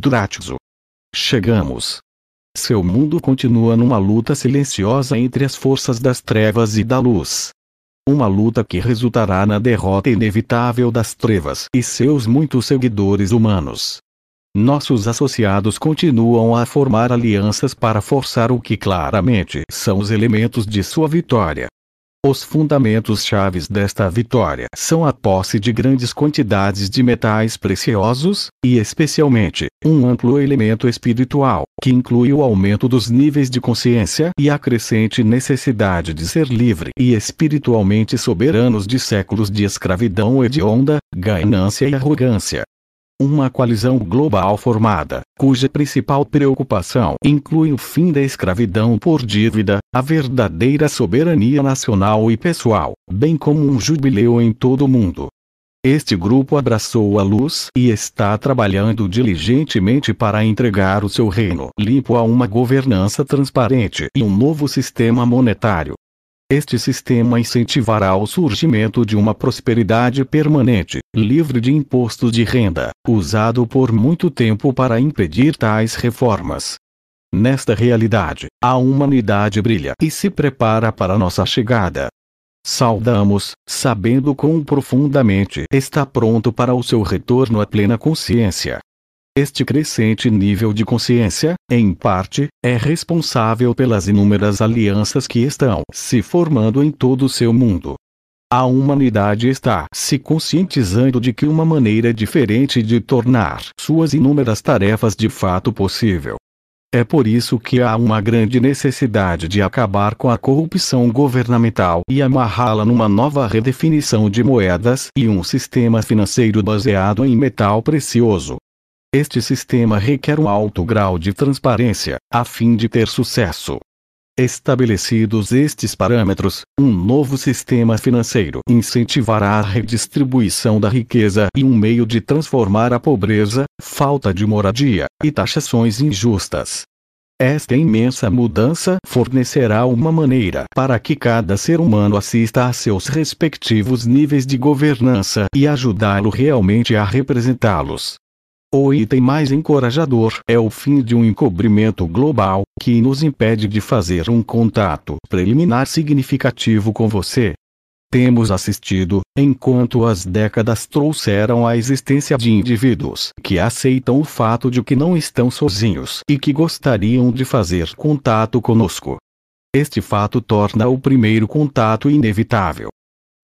Drátizo. Chegamos. Seu mundo continua numa luta silenciosa entre as forças das trevas e da luz. Uma luta que resultará na derrota inevitável das trevas e seus muitos seguidores humanos. Nossos associados continuam a formar alianças para forçar o que claramente são os elementos de sua vitória. Os fundamentos chaves desta vitória são a posse de grandes quantidades de metais preciosos, e especialmente, um amplo elemento espiritual, que inclui o aumento dos níveis de consciência e a crescente necessidade de ser livre e espiritualmente soberanos de séculos de escravidão hedionda, ganância e arrogância. Uma coalizão global formada, cuja principal preocupação inclui o fim da escravidão por dívida, a verdadeira soberania nacional e pessoal, bem como um jubileu em todo o mundo. Este grupo abraçou a luz e está trabalhando diligentemente para entregar o seu reino limpo a uma governança transparente e um novo sistema monetário, este sistema incentivará o surgimento de uma prosperidade permanente, livre de impostos de renda, usado por muito tempo para impedir tais reformas. Nesta realidade, a humanidade brilha e se prepara para nossa chegada. Saudamos, sabendo quão profundamente está pronto para o seu retorno à plena consciência. Este crescente nível de consciência, em parte, é responsável pelas inúmeras alianças que estão se formando em todo o seu mundo. A humanidade está se conscientizando de que uma maneira diferente de tornar suas inúmeras tarefas de fato possível. É por isso que há uma grande necessidade de acabar com a corrupção governamental e amarrá-la numa nova redefinição de moedas e um sistema financeiro baseado em metal precioso, este sistema requer um alto grau de transparência, a fim de ter sucesso. Estabelecidos estes parâmetros, um novo sistema financeiro incentivará a redistribuição da riqueza e um meio de transformar a pobreza, falta de moradia e taxações injustas. Esta imensa mudança fornecerá uma maneira para que cada ser humano assista a seus respectivos níveis de governança e ajudá-lo realmente a representá-los. O item mais encorajador é o fim de um encobrimento global, que nos impede de fazer um contato preliminar significativo com você. Temos assistido, enquanto as décadas trouxeram a existência de indivíduos que aceitam o fato de que não estão sozinhos e que gostariam de fazer contato conosco. Este fato torna o primeiro contato inevitável.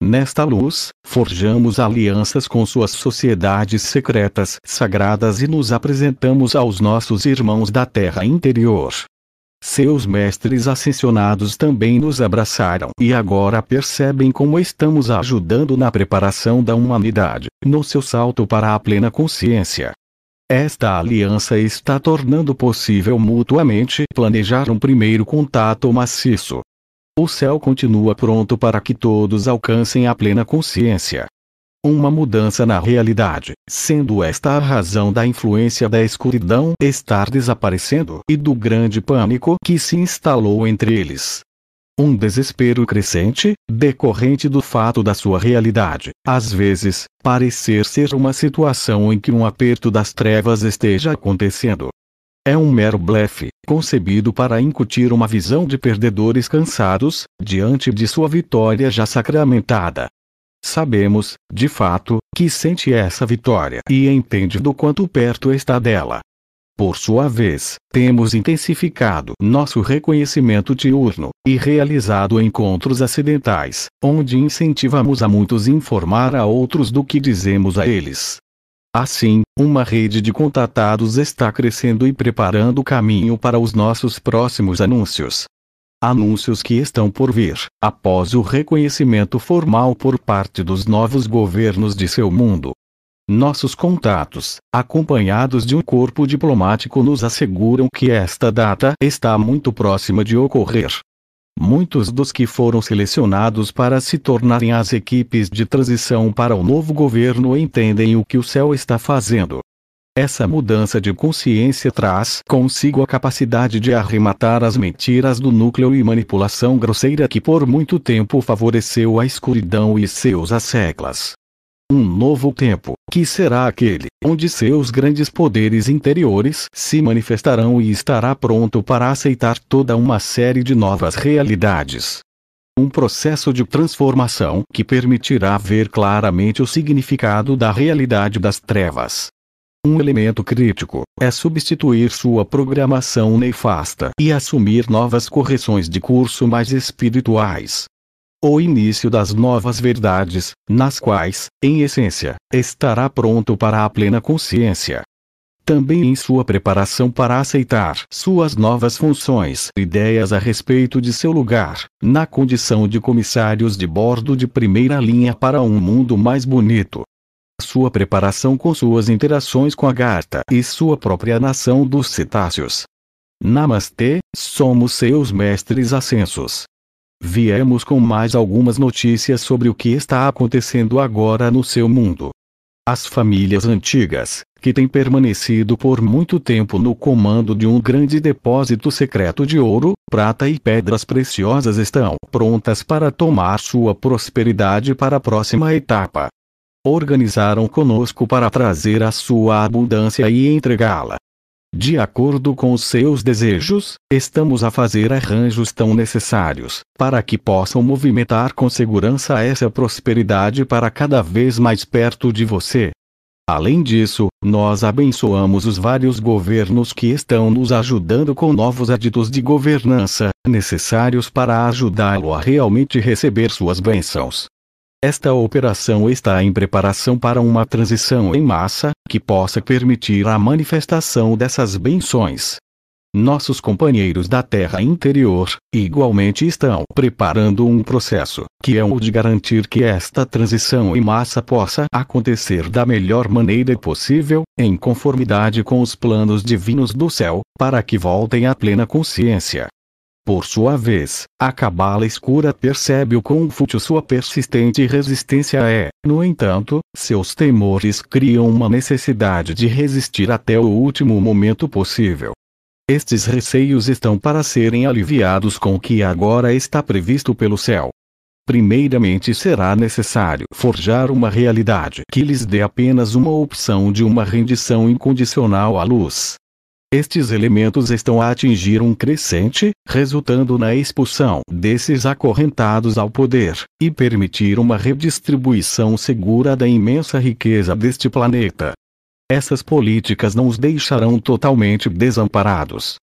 Nesta luz, forjamos alianças com suas sociedades secretas sagradas e nos apresentamos aos nossos irmãos da terra interior. Seus mestres ascensionados também nos abraçaram e agora percebem como estamos ajudando na preparação da humanidade, no seu salto para a plena consciência. Esta aliança está tornando possível mutuamente planejar um primeiro contato maciço, o céu continua pronto para que todos alcancem a plena consciência. Uma mudança na realidade, sendo esta a razão da influência da escuridão estar desaparecendo e do grande pânico que se instalou entre eles. Um desespero crescente, decorrente do fato da sua realidade, às vezes, parecer ser uma situação em que um aperto das trevas esteja acontecendo. É um mero blefe, concebido para incutir uma visão de perdedores cansados, diante de sua vitória já sacramentada. Sabemos, de fato, que sente essa vitória e entende do quanto perto está dela. Por sua vez, temos intensificado nosso reconhecimento diurno e realizado encontros acidentais, onde incentivamos a muitos informar a outros do que dizemos a eles. Assim, uma rede de contatados está crescendo e preparando o caminho para os nossos próximos anúncios. Anúncios que estão por vir, após o reconhecimento formal por parte dos novos governos de seu mundo. Nossos contatos, acompanhados de um corpo diplomático, nos asseguram que esta data está muito próxima de ocorrer. Muitos dos que foram selecionados para se tornarem as equipes de transição para o novo governo entendem o que o céu está fazendo. Essa mudança de consciência traz consigo a capacidade de arrematar as mentiras do núcleo e manipulação grosseira que por muito tempo favoreceu a escuridão e seus asseclas um novo tempo, que será aquele onde seus grandes poderes interiores se manifestarão e estará pronto para aceitar toda uma série de novas realidades. Um processo de transformação que permitirá ver claramente o significado da realidade das trevas. Um elemento crítico é substituir sua programação nefasta e assumir novas correções de curso mais espirituais o início das novas verdades, nas quais, em essência, estará pronto para a plena consciência. Também em sua preparação para aceitar suas novas funções, ideias a respeito de seu lugar, na condição de comissários de bordo de primeira linha para um mundo mais bonito. Sua preparação com suas interações com a garta e sua própria nação dos cetáceos. Namastê, somos seus mestres ascensos viemos com mais algumas notícias sobre o que está acontecendo agora no seu mundo. As famílias antigas, que têm permanecido por muito tempo no comando de um grande depósito secreto de ouro, prata e pedras preciosas, estão prontas para tomar sua prosperidade para a próxima etapa. Organizaram conosco para trazer a sua abundância e entregá-la de acordo com os seus desejos, estamos a fazer arranjos tão necessários, para que possam movimentar com segurança essa prosperidade para cada vez mais perto de você. Além disso, nós abençoamos os vários governos que estão nos ajudando com novos hábitos de governança, necessários para ajudá-lo a realmente receber suas bênçãos. Esta operação está em preparação para uma transição em massa, que possa permitir a manifestação dessas benções. Nossos companheiros da Terra interior, igualmente estão preparando um processo, que é o de garantir que esta transição em massa possa acontecer da melhor maneira possível, em conformidade com os planos divinos do céu, para que voltem à plena consciência, por sua vez, a cabala escura percebe o quão fútil sua persistente resistência é. No entanto, seus temores criam uma necessidade de resistir até o último momento possível. Estes receios estão para serem aliviados com o que agora está previsto pelo céu. Primeiramente será necessário forjar uma realidade que lhes dê apenas uma opção de uma rendição incondicional à luz. Estes elementos estão a atingir um crescente, resultando na expulsão desses acorrentados ao poder, e permitir uma redistribuição segura da imensa riqueza deste planeta. Essas políticas não os deixarão totalmente desamparados.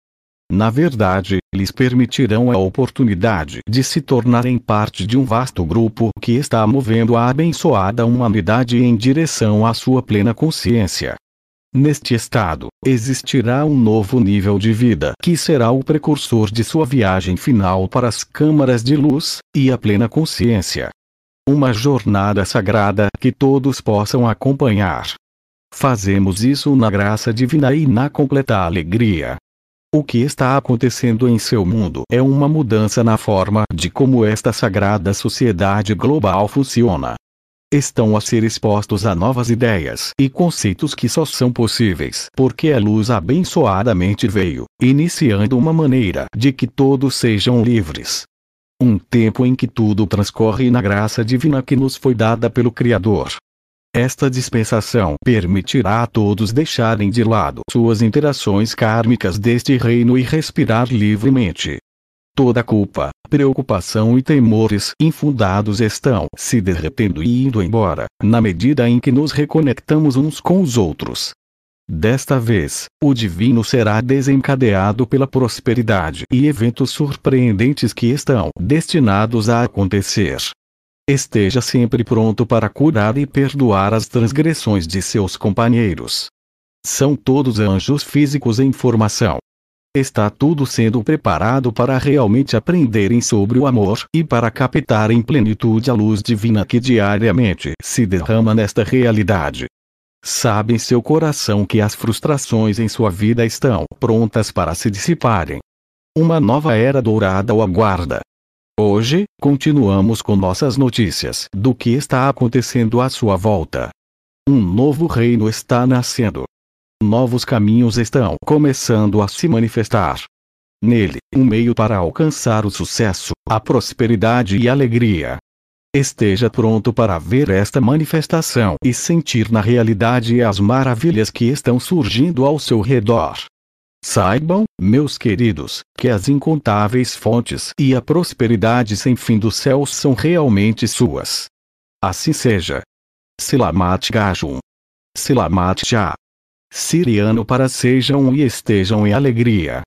Na verdade, lhes permitirão a oportunidade de se tornarem parte de um vasto grupo que está movendo a abençoada humanidade em direção à sua plena consciência. Neste estado, existirá um novo nível de vida que será o precursor de sua viagem final para as câmaras de luz, e a plena consciência. Uma jornada sagrada que todos possam acompanhar. Fazemos isso na graça divina e na completa alegria. O que está acontecendo em seu mundo é uma mudança na forma de como esta sagrada sociedade global funciona estão a ser expostos a novas ideias e conceitos que só são possíveis porque a luz abençoadamente veio, iniciando uma maneira de que todos sejam livres. Um tempo em que tudo transcorre na graça divina que nos foi dada pelo Criador. Esta dispensação permitirá a todos deixarem de lado suas interações kármicas deste reino e respirar livremente, Toda culpa, preocupação e temores infundados estão se derretendo e indo embora, na medida em que nos reconectamos uns com os outros. Desta vez, o divino será desencadeado pela prosperidade e eventos surpreendentes que estão destinados a acontecer. Esteja sempre pronto para curar e perdoar as transgressões de seus companheiros. São todos anjos físicos em formação, Está tudo sendo preparado para realmente aprenderem sobre o amor e para captar em plenitude a luz divina que diariamente se derrama nesta realidade. Sabe em seu coração que as frustrações em sua vida estão prontas para se dissiparem. Uma nova era dourada o aguarda. Hoje, continuamos com nossas notícias do que está acontecendo à sua volta. Um novo reino está nascendo novos caminhos estão começando a se manifestar. Nele, um meio para alcançar o sucesso, a prosperidade e a alegria. Esteja pronto para ver esta manifestação e sentir na realidade as maravilhas que estão surgindo ao seu redor. Saibam, meus queridos, que as incontáveis fontes e a prosperidade sem fim dos céus são realmente suas. Assim seja. Silamat Gajum. Silamat já siriano para sejam e estejam em alegria.